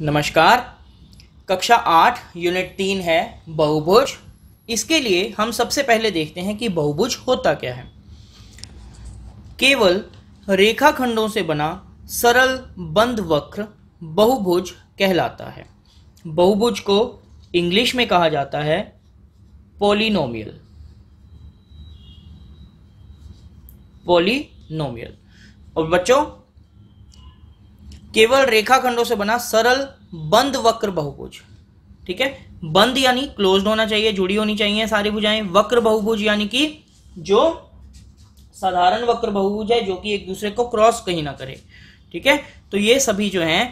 नमस्कार कक्षा आठ यूनिट तीन है बहुभुज इसके लिए हम सबसे पहले देखते हैं कि बहुभुज होता क्या है केवल रेखाखंडों से बना सरल बंद वक्र बहुभुज कहलाता है बहुभुज को इंग्लिश में कहा जाता है पोलिनोमियल पोलिनोमियल और बच्चों केवल रेखाखंडों से बना सरल बंद वक्र बहुभुज ठीक है बंद यानी क्लोज्ड होना चाहिए जुड़ी होनी चाहिए सारी भुजाएं वक्र बहुभुज यानी कि जो साधारण वक्र बहुभुज है जो कि एक दूसरे को क्रॉस कहीं ना करे ठीक है तो ये सभी जो हैं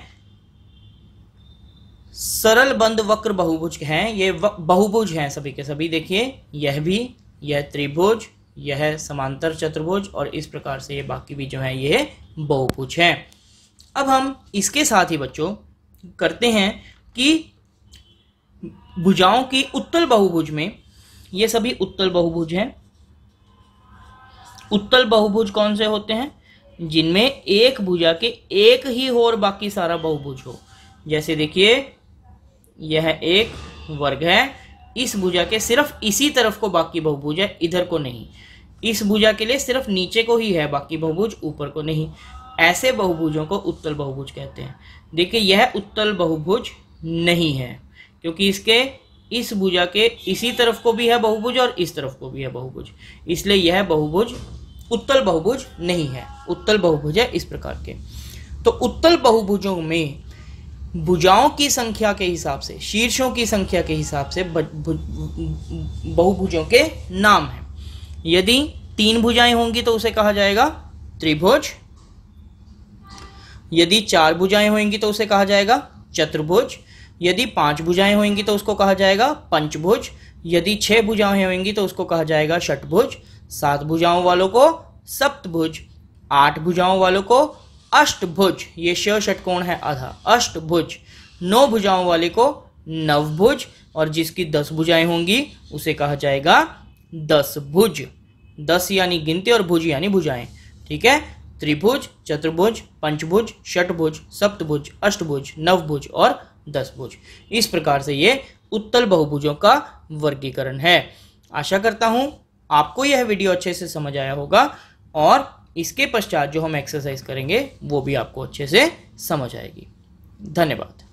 सरल बंद वक्र बहुभुज हैं ये बहुभुज हैं सभी के सभी देखिए यह भी यह त्रिभुज यह समांतर चतुर्भुज और इस प्रकार से ये बाकी भी जो है ये बहुभुज हैं अब हम इसके साथ ही बच्चों करते हैं कि भुजाओं की उत्तल बहुभुज में ये सभी उत्तल बहुभुज हैं उत्तल बहुभुज कौन से होते हैं जिनमें एक भुजा के एक ही हो और बाकी सारा बहुभुज हो जैसे देखिए यह एक वर्ग है इस भुजा के सिर्फ इसी तरफ को बाकी बहुभुज है इधर को नहीं इस भुजा के लिए सिर्फ नीचे को ही है बाकी बहुभुज ऊपर को नहीं ऐसे बहुभुजों को उत्तल बहुभुज कहते हैं देखिए यह उत्तल बहुभुज नहीं है क्योंकि इसके इस भुजा के इसी तरफ को भी है बहुभुज और इस तरफ को भी है बहुभुज इसलिए यह बहुभुज उत्तल बहुभुज नहीं है उत्तल बहुभुज है इस प्रकार के तो उत्तल बहुभुजों में भुजाओं की संख्या के हिसाब से शीर्षों की संख्या के हिसाब से बहुभुजों के नाम हैं यदि तीन भुजाएं होंगी तो उसे कहा जाएगा त्रिभुज यदि चार भुजाएं होंगी तो उसे कहा जाएगा चतुर्भुज यदि पांच भुजाएं होंगी तो उसको कहा जाएगा पंचभुज यदि छह भुजाएं होंगी तो उसको कहा जाएगा षटभुज सात भुजाओं वालों को सप्तभुज आठ भुजाओं वालों को अष्टभुज ये श षटकोण है आधा अष्टभुज नौ भुजाओं वाले को नवभुज और जिसकी दस भुजाएं होंगी उसे कहा जाएगा दस भुज दस यानी गिनती और भुज यानी भुजाएं ठीक है त्रिभुज चतुर्भुज पंचभुज षटभुज सप्तभुज अष्टभुज नवभुज और दसभुज इस प्रकार से ये उत्तल बहुभुजों का वर्गीकरण है आशा करता हूँ आपको यह वीडियो अच्छे से समझ आया होगा और इसके पश्चात जो हम एक्सरसाइज करेंगे वो भी आपको अच्छे से समझ आएगी धन्यवाद